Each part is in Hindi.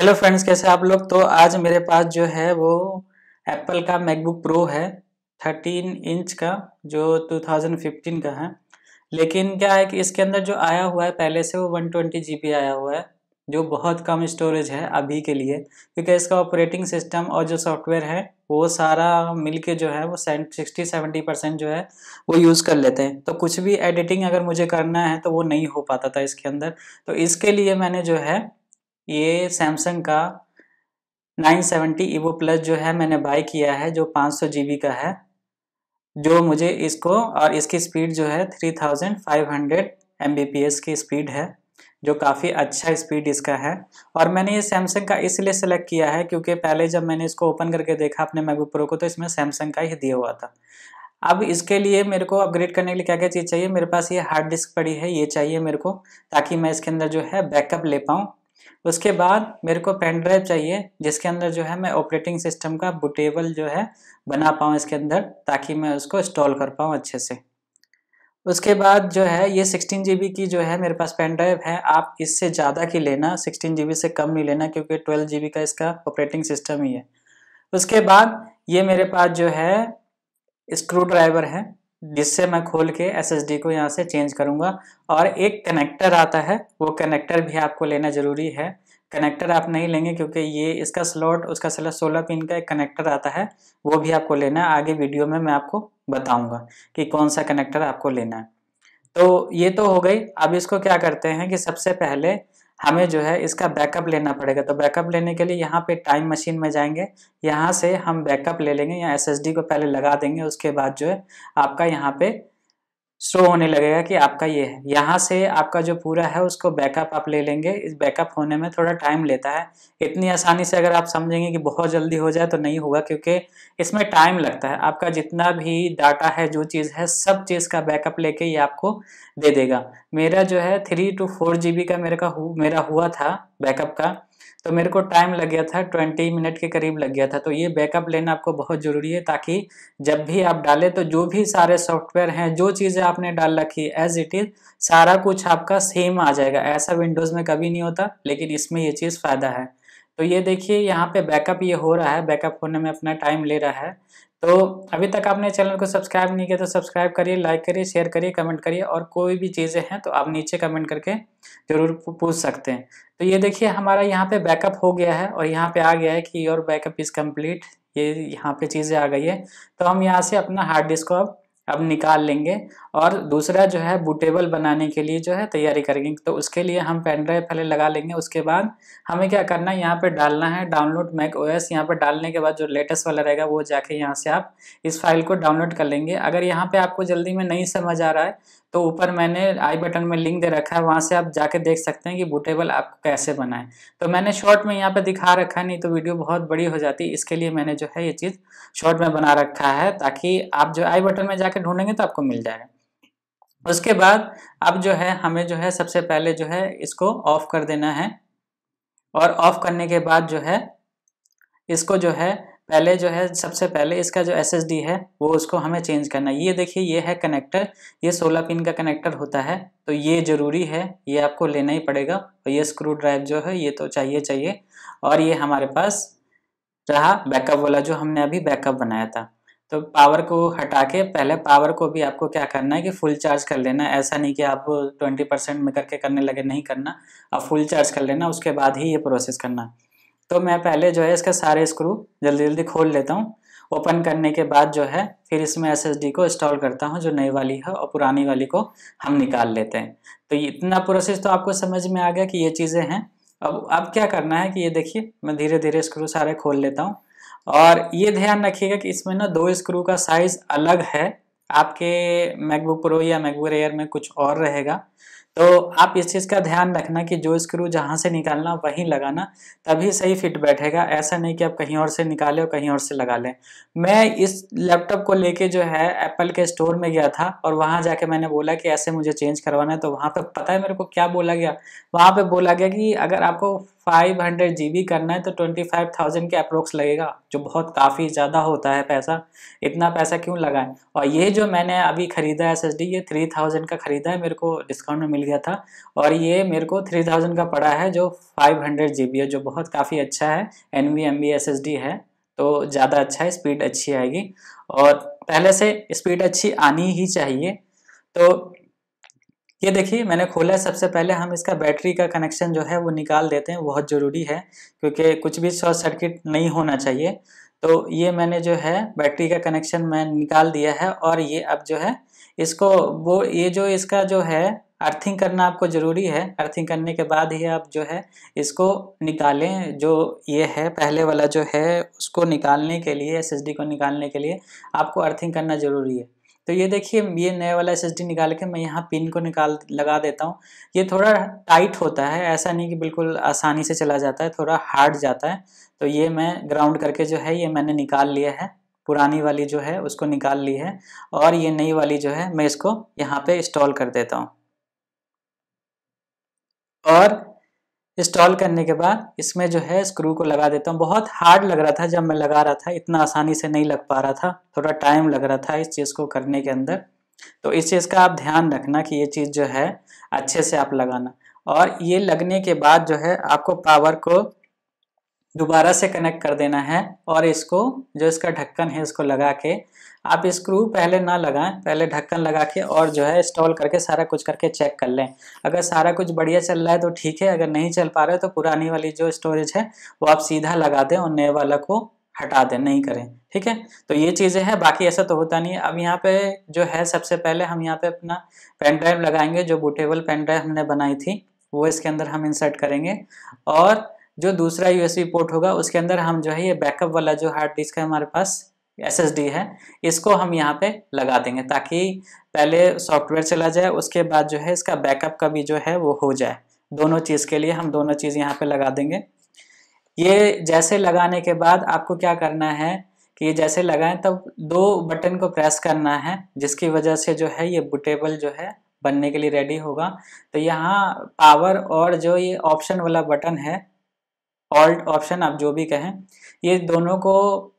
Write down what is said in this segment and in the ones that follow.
हेलो फ्रेंड्स कैसे आप लोग तो आज मेरे पास जो है वो एप्पल का मैकबुक प्रो है 13 इंच का जो 2015 का है लेकिन क्या है कि इसके अंदर जो आया हुआ है पहले से वो 120 बी आया हुआ है जो बहुत कम स्टोरेज है अभी के लिए क्योंकि इसका ऑपरेटिंग सिस्टम और जो सॉफ्टवेयर है वो सारा मिलके जो है वो सिक्सटी सेवेंटी परसेंट जो है वो यूज़ कर लेते हैं तो कुछ भी एडिटिंग अगर मुझे करना है तो वो नहीं हो पाता था इसके अंदर तो इसके लिए मैंने जो है ये सैमसंग का 970 सेवेंटी ईवो प्लस जो है मैंने बाय किया है जो 500 सौ का है जो मुझे इसको और इसकी स्पीड जो है 3500 थाउजेंड की स्पीड है जो काफ़ी अच्छा स्पीड इसका है और मैंने ये सैमसंग का इसलिए सेलेक्ट किया है क्योंकि पहले जब मैंने इसको ओपन करके देखा अपने मैकबुक प्रो को तो इसमें सैमसंग का ही दिया हुआ था अब इसके लिए मेरे को अपग्रेड करने के लिए क्या क्या चीज़ चाहिए मेरे पास ये हार्ड डिस्क पड़ी है ये चाहिए मेरे को ताकि मैं इसके अंदर जो है बैकअप ले पाऊँ उसके बाद मेरे को पेन ड्राइव चाहिए जिसके अंदर जो है मैं ऑपरेटिंग सिस्टम का बुटेबल जो है बना पाऊँ इसके अंदर ताकि मैं उसको इंस्टॉल कर पाऊँ अच्छे से उसके बाद जो है ये सिक्सटीन जी की जो है मेरे पास पेन ड्राइव है आप इससे ज़्यादा की लेना सिक्सटीन जी से कम नहीं लेना क्योंकि ट्वेल्व जी का इसका ऑपरेटिंग सिस्टम ही है उसके बाद ये मेरे पास जो है स्क्रू ड्राइवर है जिससे मैं खोल के डी को यहाँ से चेंज करूँगा और एक कनेक्टर आता है वो कनेक्टर भी आपको लेना ज़रूरी है कनेक्टर आप नहीं लेंगे क्योंकि ये इसका स्लॉट उसका स्लॉट सोलह पिन का एक कनेक्टर आता है वो भी आपको लेना है आगे वीडियो में मैं आपको बताऊँगा कि कौन सा कनेक्टर आपको लेना है तो ये तो हो गई अब इसको क्या करते हैं कि सबसे पहले हमें जो है इसका बैकअप लेना पड़ेगा तो बैकअप लेने के लिए यहाँ पे टाइम मशीन में जाएंगे यहाँ से हम बैकअप ले लेंगे या एस को पहले लगा देंगे उसके बाद जो है आपका यहाँ पे शो होने लगेगा कि आपका ये है यहाँ से आपका जो पूरा है उसको बैकअप आप ले लेंगे इस बैकअप होने में थोड़ा टाइम लेता है इतनी आसानी से अगर आप समझेंगे कि बहुत जल्दी हो जाए तो नहीं होगा क्योंकि इसमें टाइम लगता है आपका जितना भी डाटा है जो चीज़ है सब चीज़ का बैकअप लेके ये आपको दे देगा मेरा जो है थ्री टू फोर जी का मेरे का हु, मेरा हुआ था बैकअप का तो मेरे को टाइम लग गया था ट्वेंटी मिनट के करीब लग गया था तो ये बैकअप लेना आपको बहुत ज़रूरी है ताकि जब भी आप डालें तो जो भी सारे सॉफ्टवेयर हैं जो चीज़ें आपने डाल रखी है एज इट इज़ सारा कुछ आपका सेम आ जाएगा ऐसा विंडोज़ में कभी नहीं होता लेकिन इसमें ये चीज़ फ़ायदा है तो ये देखिए यहाँ पे बैकअप ये हो रहा है बैकअप होने में अपना टाइम ले रहा है तो अभी तक आपने चैनल को सब्सक्राइब नहीं किया तो सब्सक्राइब करिए लाइक करिए शेयर करिए कमेंट करिए और कोई भी चीज़ें हैं तो आप नीचे कमेंट करके ज़रूर पूछ सकते हैं तो ये देखिए हमारा यहाँ पे बैकअप हो गया है और यहाँ पे आ गया है कि योर बैकअप इज़ कम्प्लीट ये यहाँ पे चीज़ें आ गई है तो हम यहाँ से अपना हार्ड डिस्क को अब अब निकाल लेंगे और दूसरा जो है बूटेबल बनाने के लिए जो है तैयारी करेंगे तो उसके लिए हम पेन ड्राइव पहले लगा लेंगे उसके बाद हमें क्या करना है यहाँ पर डालना है डाउनलोड मैक ओ एस यहाँ पर डालने के बाद जो लेटेस्ट वाला रहेगा वो जाके यहाँ से आप इस फाइल को डाउनलोड कर लेंगे अगर यहाँ पर आपको जल्दी में नहीं समझ आ रहा है तो ऊपर मैंने आई बटन में लिंक दे रखा है वहाँ से आप जाके देख सकते हैं कि बूटेबल आप कैसे बनाएं तो मैंने शॉर्ट में यहाँ पे दिखा रखा है नहीं तो वीडियो बहुत बड़ी हो जाती है इसके लिए मैंने जो है ये चीज़ शॉर्ट में बना रखा है ताकि आप जो आई बटन में जाके ढूंढेंगे तो आपको मिल जाएगा उसके बाद अब जो है हमें जो है सबसे पहले जो है इसको ऑफ कर देना है और ऑफ करने के बाद जो है इसको जो है पहले जो है सबसे पहले इसका जो एस है वो उसको हमें चेंज करना है ये देखिए ये है कनेक्टर ये 16 पिन का कनेक्टर होता है तो ये ज़रूरी है ये आपको लेना ही पड़ेगा और ये स्क्रू ड्राइव जो है ये तो चाहिए चाहिए और ये हमारे पास रहा बैकअप वाला जो हमने अभी बैकअप बनाया था तो पावर को हटा के पहले पावर को भी आपको क्या करना है कि फुल चार्ज कर लेना ऐसा नहीं कि आप ट्वेंटी परसेंट में करके करने लगे नहीं करना अब फुल चार्ज कर लेना उसके बाद ही ये प्रोसेस करना तो मैं पहले जो है इसका सारे स्क्रू जल्दी जल्दी खोल लेता हूँ ओपन करने के बाद जो है फिर इसमें एस को इंस्टॉल करता हूँ जो नई वाली है और पुरानी वाली को हम निकाल लेते हैं तो इतना प्रोसेस तो आपको समझ में आ गया कि ये चीज़ें हैं अब अब क्या करना है कि ये देखिए मैं धीरे धीरे स्क्रू सारे खोल लेता हूँ और ये ध्यान रखिएगा कि इसमें ना दो स्क्रू का साइज़ अलग है आपके मैकबुक प्रो या मैकबुक एयर में कुछ और रहेगा तो आप इस चीज़ का ध्यान रखना कि जो स्क्रू जहाँ से निकालना वहीं लगाना तभी सही फिट बैठेगा ऐसा नहीं कि आप कहीं और से निकालें और कहीं और से लगा लें मैं इस लैपटॉप को लेके जो है एप्पल के स्टोर में गया था और वहाँ जाके मैंने बोला कि ऐसे मुझे चेंज करवाना है तो वहाँ पर पता है मेरे को क्या बोला गया वहाँ पर बोला गया कि अगर आपको फाइव हंड्रेड जी बी करना है तो ट्वेंटी फाइव थाउजेंड के अप्रोक्स लगेगा जो बहुत काफ़ी ज़्यादा होता है पैसा इतना पैसा क्यों लगाएं और ये जो मैंने अभी ख़रीदा है एस एस डी ये थ्री थाउजेंड का ख़रीदा है मेरे को डिस्काउंट में मिल गया था और ये मेरे को थ्री थाउजेंड का पड़ा है जो फाइव हंड्रेड जी बी है जो बहुत काफ़ी अच्छा है N V M B S S D है तो ज़्यादा अच्छा है स्पीड अच्छी आएगी और पहले से स्पीड अच्छी आनी ही चाहिए तो ये देखिए मैंने खोला है सबसे पहले हम इसका बैटरी का कनेक्शन जो है वो निकाल देते हैं बहुत ज़रूरी है क्योंकि कुछ भी शॉर्ट सर्किट नहीं होना चाहिए तो ये मैंने जो है बैटरी का कनेक्शन मैं निकाल दिया है और ये अब जो है इसको वो ये जो इसका जो है अर्थिंग करना आपको ज़रूरी है अर्थिंग करने के बाद ही आप जो है इसको निकालें जो ये है पहले वाला जो है उसको निकालने के लिए एस को निकालने के लिए आपको अर्थिंग करना ज़रूरी है तो ये देखिए ये नया वाला एस निकाल के मैं यहाँ पिन को निकाल लगा देता हूँ ये थोड़ा टाइट होता है ऐसा नहीं कि बिल्कुल आसानी से चला जाता है थोड़ा हार्ड जाता है तो ये मैं ग्राउंड करके जो है ये मैंने निकाल लिया है पुरानी वाली जो है उसको निकाल ली है और ये नई वाली जो है मैं इसको यहाँ पे इंस्टॉल कर देता हूँ और इंस्टॉल करने के बाद इसमें जो है स्क्रू को लगा देता हूँ बहुत हार्ड लग रहा था जब मैं लगा रहा था इतना आसानी से नहीं लग पा रहा था थोड़ा टाइम लग रहा था इस चीज़ को करने के अंदर तो इस चीज़ का आप ध्यान रखना कि ये चीज़ जो है अच्छे से आप लगाना और ये लगने के बाद जो है आपको पावर को दोबारा से कनेक्ट कर देना है और इसको जो इसका ढक्कन है इसको लगा के आप स्क्रू पहले ना लगाएं पहले ढक्कन लगा के और जो है इंस्टॉल करके सारा कुछ करके चेक कर लें अगर सारा कुछ बढ़िया चल रहा है तो ठीक है अगर नहीं चल पा रहा है तो पुरानी वाली जो स्टोरेज है वो आप सीधा लगा दें और नए वाला को हटा दें नहीं करें ठीक है तो ये चीज़ें हैं बाकी ऐसा तो होता नहीं है अब यहाँ पे जो है सबसे पहले हम यहाँ पे अपना पेन ड्राइव लगाएंगे जो बूटेबल पेन ड्राइव हमने बनाई थी वो इसके अंदर हम इंसर्ट करेंगे और जो दूसरा यूएसबी पोर्ट होगा उसके अंदर हम जो है ये बैकअप वाला जो हार्ड डिस्क है हमारे पास एस है इसको हम यहाँ पे लगा देंगे ताकि पहले सॉफ्टवेयर चला जाए उसके बाद जो है इसका बैकअप का भी जो है वो हो जाए दोनों चीज़ के लिए हम दोनों चीज़ यहाँ पे लगा देंगे ये जैसे लगाने के बाद आपको क्या करना है कि ये जैसे लगाएं तब दो बटन को प्रेस करना है जिसकी वजह से जो है ये बुटेबल जो है बनने के लिए रेडी होगा तो यहाँ पावर और जो ये ऑप्शन वाला बटन है ऑल्ट ऑप्शन आप जो भी कहें ये दोनों को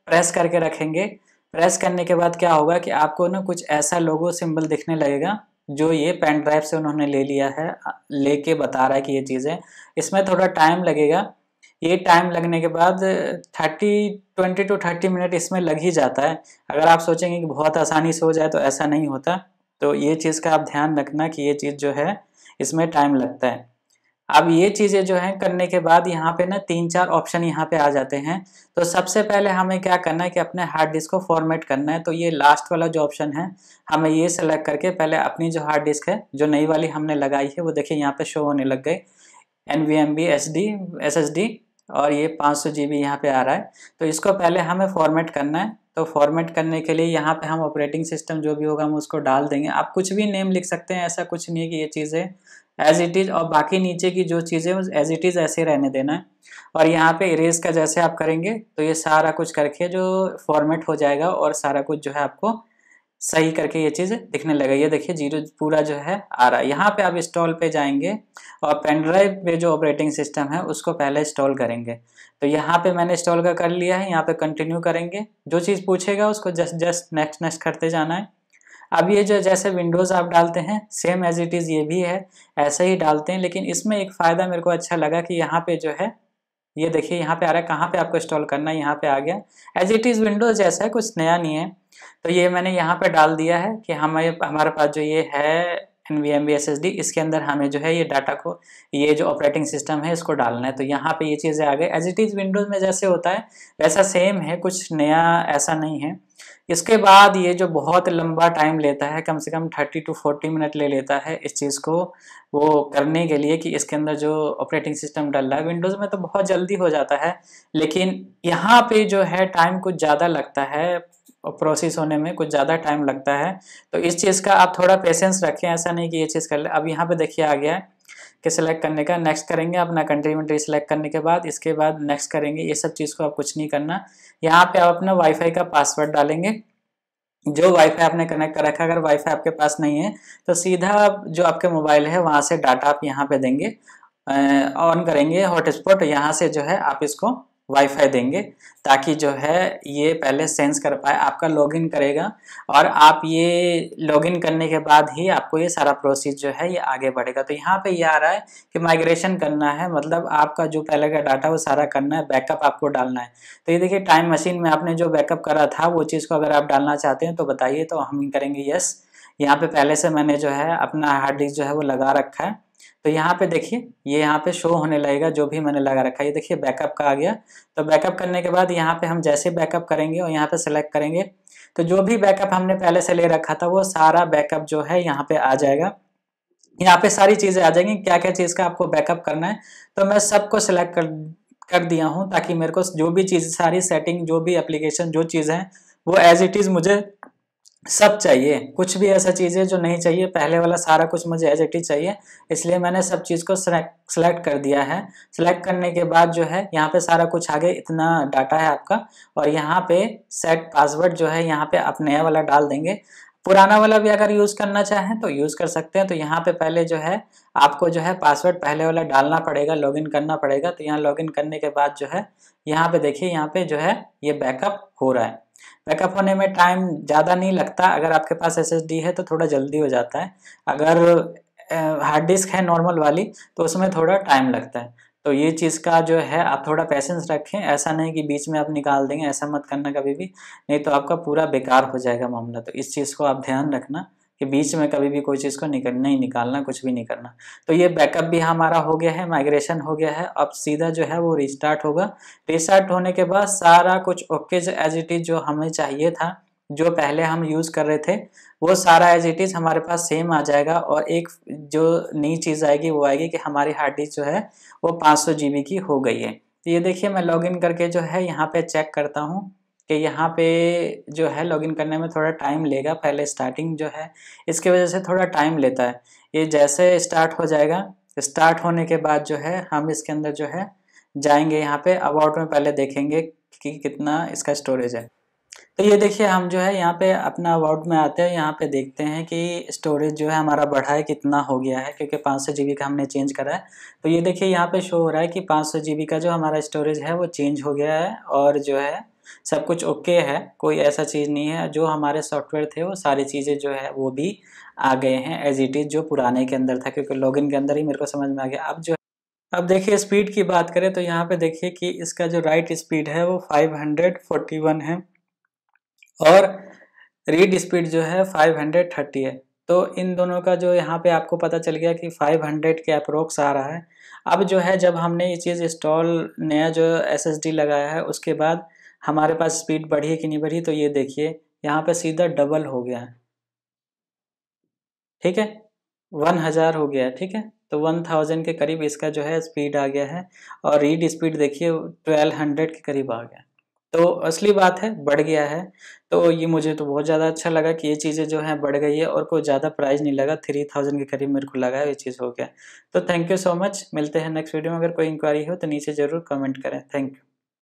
प्रेस करके रखेंगे प्रेस करने के बाद क्या होगा कि आपको ना कुछ ऐसा लोगो सिंबल दिखने लगेगा जो ये पेन ड्राइव से उन्होंने ले लिया है लेके बता रहा है कि ये चीज़ है इसमें थोड़ा टाइम लगेगा ये टाइम लगने के बाद thirty twenty to thirty minute इसमें लग ही जाता है अगर आप सोचेंगे कि बहुत आसानी से हो जाए तो ऐसा नहीं होता तो ये चीज़ का आप ध्यान रखना कि ये चीज़ जो है इसमें टाइम लगता है अब ये चीज़ें जो हैं करने के बाद यहाँ पे ना तीन चार ऑप्शन यहाँ पे आ जाते हैं तो सबसे पहले हमें क्या करना है कि अपने हार्ड डिस्क को फॉर्मेट करना है तो ये लास्ट वाला जो ऑप्शन है हमें ये सेलेक्ट करके पहले अपनी जो हार्ड डिस्क है जो नई वाली हमने लगाई है वो देखिए यहाँ पे शो होने लग गई N V M B S D S S D और ये पाँच सौ जी बी यहाँ पर आ रहा है तो इसको पहले हमें फॉर्मेट करना है तो फॉर्मेट करने के लिए यहाँ पे हम ऑपरेटिंग सिस्टम जो भी होगा हम उसको डाल देंगे आप कुछ भी नेम लिख सकते हैं ऐसा कुछ नहीं है कि ये चीज़ें एज इट इज़ और बाकी नीचे की जो चीज़ें एज इट इज़ ऐसे रहने देना है और यहाँ पे इरेज का जैसे आप करेंगे तो ये सारा कुछ करके जो फॉर्मेट हो जाएगा और सारा कुछ जो है आपको सही करके ये चीज़ दिखने लगा ये देखिए जीरो पूरा जो है आ रहा है यहाँ पे आप इंस्टॉल पे जाएंगे और पेनड्राइव पे जो ऑपरेटिंग सिस्टम है उसको पहले इंस्टॉल करेंगे तो यहाँ पे मैंने इंस्टॉल का कर लिया है यहाँ पे कंटिन्यू करेंगे जो चीज़ पूछेगा उसको जस्ट जस्ट नेक्स्ट नेक्स्ट करते जाना है अब ये जो जैसे विंडोज़ आप डालते हैं सेम एज इट इज़ ये भी है ऐसे ही डालते हैं लेकिन इसमें एक फ़ायदा मेरे को अच्छा लगा कि यहाँ पे जो है ये देखिए यहाँ पे आ रहा है कहाँ पे आपको इंस्टॉल करना है यहाँ पे आ गया एज इट इज़ विंडोज जैसा है कुछ नया नहीं है तो ये मैंने यहाँ पे डाल दिया है कि हमें हमारे पास जो ये है N V M B S S D इसके अंदर हमें जो है ये डाटा को ये जो ऑपरेटिंग सिस्टम है इसको डालना है तो यहाँ पे ये चीज़ें आ गई एज इट इज़ विंडोज़ में जैसे होता है वैसा सेम है कुछ नया ऐसा नहीं है इसके बाद ये जो बहुत लंबा टाइम लेता है कम से कम 30 टू 40 मिनट ले लेता है इस चीज़ को वो करने के लिए कि इसके अंदर जो ऑपरेटिंग सिस्टम डल रहा है विंडोज़ में तो बहुत जल्दी हो जाता है लेकिन यहाँ पे जो है टाइम कुछ ज़्यादा लगता है प्रोसेस होने में कुछ ज़्यादा टाइम लगता है तो इस चीज़ का आप थोड़ा पेशेंस रखें ऐसा नहीं कि ये चीज़ कर ले अब यहाँ पर देखिए आ गया है के सिलेक्ट करने का नेक्स्ट करेंगे अपना कंट्री वंट्री सिलेक्ट करने के बाद इसके बाद नेक्स्ट करेंगे ये सब चीज़ को आप कुछ नहीं करना यहाँ पे आप अपना वाईफाई का पासवर्ड डालेंगे जो वाईफाई आपने कनेक्ट कर रखा है अगर वाईफाई आपके पास नहीं है तो सीधा जो आपके मोबाइल है वहाँ से डाटा आप यहाँ पे देंगे ऑन करेंगे हॉटस्पॉट यहाँ से जो है आप इसको वाईफाई देंगे ताकि जो है ये पहले सेंस कर पाए आपका लॉगिन करेगा और आप ये लॉगिन करने के बाद ही आपको ये सारा प्रोसेस जो है ये आगे बढ़ेगा तो यहाँ पे ये आ रहा है कि माइग्रेशन करना है मतलब आपका जो पहले का डाटा वो सारा करना है बैकअप आपको डालना है तो ये देखिए टाइम मशीन में आपने जो बैकअप करा था वो चीज़ को अगर आप डालना चाहते हैं तो बताइए तो हम करेंगे यस यहाँ पे पहले से मैंने जो है अपना हार्ड डिस्क जो है वो लगा रखा है तो यहाँ पे देखिए ये यहाँ पे शो होने लगेगा जो भी मैंने लगा रखा है देखिए बैकअप का आ गया तो बैकअप करने के बाद यहाँ पे हम जैसे बैकअप करेंगे और यहाँ पे सेलेक्ट करेंगे तो जो भी बैकअप हमने पहले से ले रखा था वो सारा बैकअप जो है यहाँ पे आ जाएगा यहाँ पे सारी चीज़ें आ जाएंगी क्या क्या चीज़ का आपको बैकअप करना है तो मैं सबको सिलेक्ट कर कर दिया हूँ ताकि मेरे को जो भी चीज़ सारी सेटिंग जो भी एप्लीकेशन जो चीज़ है वो एज इट इज़ मुझे सब चाहिए कुछ भी ऐसा चीज़ है जो नहीं चाहिए पहले वाला सारा कुछ मुझे एज इट चाहिए इसलिए मैंने सब चीज़ को सेलेक्ट कर दिया है सेलेक्ट करने के बाद जो है यहाँ पे सारा कुछ आगे इतना डाटा है आपका और यहाँ पे सेट पासवर्ड जो है यहाँ पे आप नया वाला डाल देंगे पुराना वाला भी अगर यूज़ करना चाहें तो यूज़ कर सकते हैं तो यहाँ पे पहले जो है आपको जो है पासवर्ड पहले वाला डालना पड़ेगा लॉगिन करना पड़ेगा तो यहाँ लॉगिन करने के बाद जो है यहाँ पे देखिए यहाँ पे जो है ये बैकअप हो रहा है बैकअप होने में टाइम ज़्यादा नहीं लगता अगर आपके पास एस है तो थोड़ा जल्दी हो जाता है अगर हार्ड डिस्क है नॉर्मल वाली तो उसमें थोड़ा टाइम लगता है तो ये चीज़ का जो है आप थोड़ा पैसेंस रखें ऐसा नहीं कि बीच में आप निकाल देंगे ऐसा मत करना कभी भी नहीं तो आपका पूरा बेकार हो जाएगा मामला तो इस चीज़ को आप ध्यान रखना कि बीच में कभी भी कोई चीज़ को निकल नहीं निकालना कुछ भी नहीं करना तो ये बैकअप भी हमारा हो गया है माइग्रेशन हो गया है अब सीधा जो है वो रिस्टार्ट होगा रिस्टार्ट होने के बाद सारा कुछ ओके एज इट इज़ जो हमें चाहिए था जो पहले हम यूज़ कर रहे थे वो सारा एज इट इज़ हमारे पास सेम आ जाएगा और एक जो नई चीज़ आएगी वो आएगी कि हमारी हार्ड डिस्क जो है वो पाँच सौ की हो गई है तो ये देखिए मैं लॉगिन करके जो है यहाँ पे चेक करता हूँ कि यहाँ पे जो है लॉगिन करने में थोड़ा टाइम लेगा पहले स्टार्टिंग जो है इसके वजह से थोड़ा टाइम लेता है ये जैसे स्टार्ट हो जाएगा स्टार्ट होने के बाद जो है हम इसके अंदर जो है जाएंगे यहाँ पे अबाउट में पहले देखेंगे कि कितना इसका स्टोरेज है तो ये देखिए हम जो है यहाँ पे अपना अबाउट में आते हैं यहाँ पे देखते हैं कि स्टोरेज जो है हमारा बढ़ा है कितना हो गया है क्योंकि पाँच सौ जी का हमने चेंज करा है तो ये देखिए यहाँ पे शो हो रहा है कि पाँच सौ जी का जो हमारा स्टोरेज है वो चेंज हो गया है और जो है सब कुछ ओके है कोई ऐसा चीज़ नहीं है जो हमारे सॉफ्टवेयर थे वो सारी चीज़ें जो है वो भी आ गए हैं एज इट इज़ जो पुराने के अंदर था क्योंकि लॉगिन के अंदर ही मेरे को समझ में आ गया अब जो अब देखिए स्पीड की बात करें तो यहाँ पे देखिए कि इसका जो राइट स्पीड है वो 541 है और रीड स्पीड जो है 530 है तो इन दोनों का जो यहाँ पे आपको पता चल गया कि 500 के अप्रोक्स आ रहा है अब जो है जब हमने ये चीज़ इंस्टॉल नया जो एस लगाया है उसके बाद हमारे पास स्पीड बढ़ी कि नहीं बढ़ी तो ये देखिए यहाँ पे सीधा डबल हो गया है ठीक है वन हज़ार हो गया है ठीक है तो वन थाउजेंड के करीब इसका जो है स्पीड आ गया है और रीड स्पीड देखिए ट्वेल्व हंड्रेड के करीब आ गया तो असली बात है बढ़ गया है तो ये मुझे तो बहुत ज़्यादा अच्छा लगा कि ये चीज़ें जो हैं बढ़ गई है और कोई ज़्यादा प्राइस नहीं लगा थ्री थाउजेंड के करीब मेरे को लगा है ये चीज़ हो गया तो थैंक यू सो मच मिलते हैं नेक्स्ट वीडियो में अगर कोई इंक्वायरी हो तो नीचे ज़रूर कमेंट करें थैंक यू